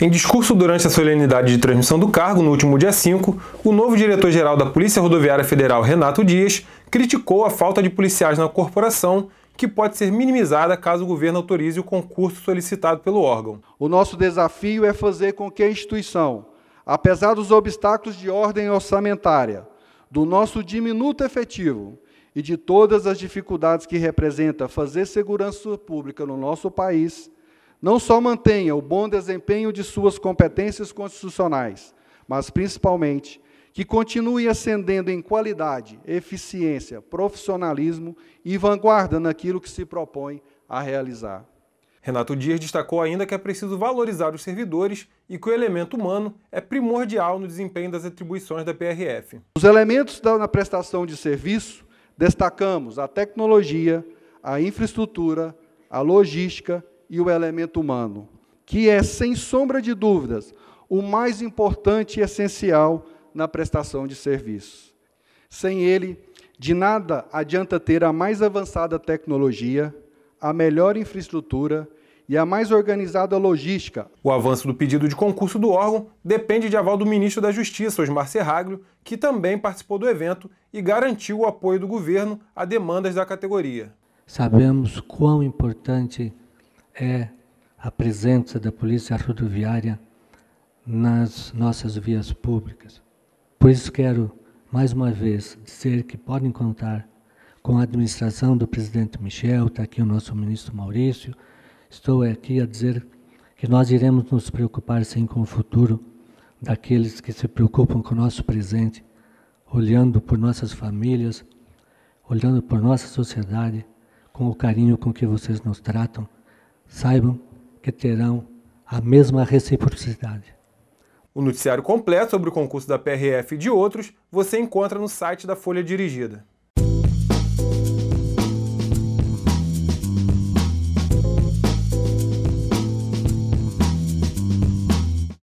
Em discurso durante a solenidade de transmissão do cargo, no último dia 5, o novo diretor-geral da Polícia Rodoviária Federal, Renato Dias, criticou a falta de policiais na corporação, que pode ser minimizada caso o governo autorize o concurso solicitado pelo órgão. O nosso desafio é fazer com que a instituição, apesar dos obstáculos de ordem orçamentária, do nosso diminuto efetivo e de todas as dificuldades que representa fazer segurança pública no nosso país, não só mantenha o bom desempenho de suas competências constitucionais, mas principalmente que continue ascendendo em qualidade, eficiência, profissionalismo e vanguarda naquilo que se propõe a realizar. Renato Dias destacou ainda que é preciso valorizar os servidores e que o elemento humano é primordial no desempenho das atribuições da PRF. Os elementos da, na prestação de serviço destacamos a tecnologia, a infraestrutura, a logística e o elemento humano, que é, sem sombra de dúvidas, o mais importante e essencial na prestação de serviços. Sem ele, de nada adianta ter a mais avançada tecnologia, a melhor infraestrutura e a mais organizada logística. O avanço do pedido de concurso do órgão depende de aval do ministro da Justiça, Osmar Serraglio, que também participou do evento e garantiu o apoio do governo a demandas da categoria. Sabemos quão importante é a presença da Polícia Rodoviária nas nossas vias públicas. Por isso quero, mais uma vez, dizer que podem contar com a administração do presidente Michel, está aqui o nosso ministro Maurício. Estou aqui a dizer que nós iremos nos preocupar sim com o futuro daqueles que se preocupam com o nosso presente, olhando por nossas famílias, olhando por nossa sociedade, com o carinho com que vocês nos tratam saibam que terão a mesma reciprocidade. O noticiário completo sobre o concurso da PRF e de outros você encontra no site da Folha Dirigida.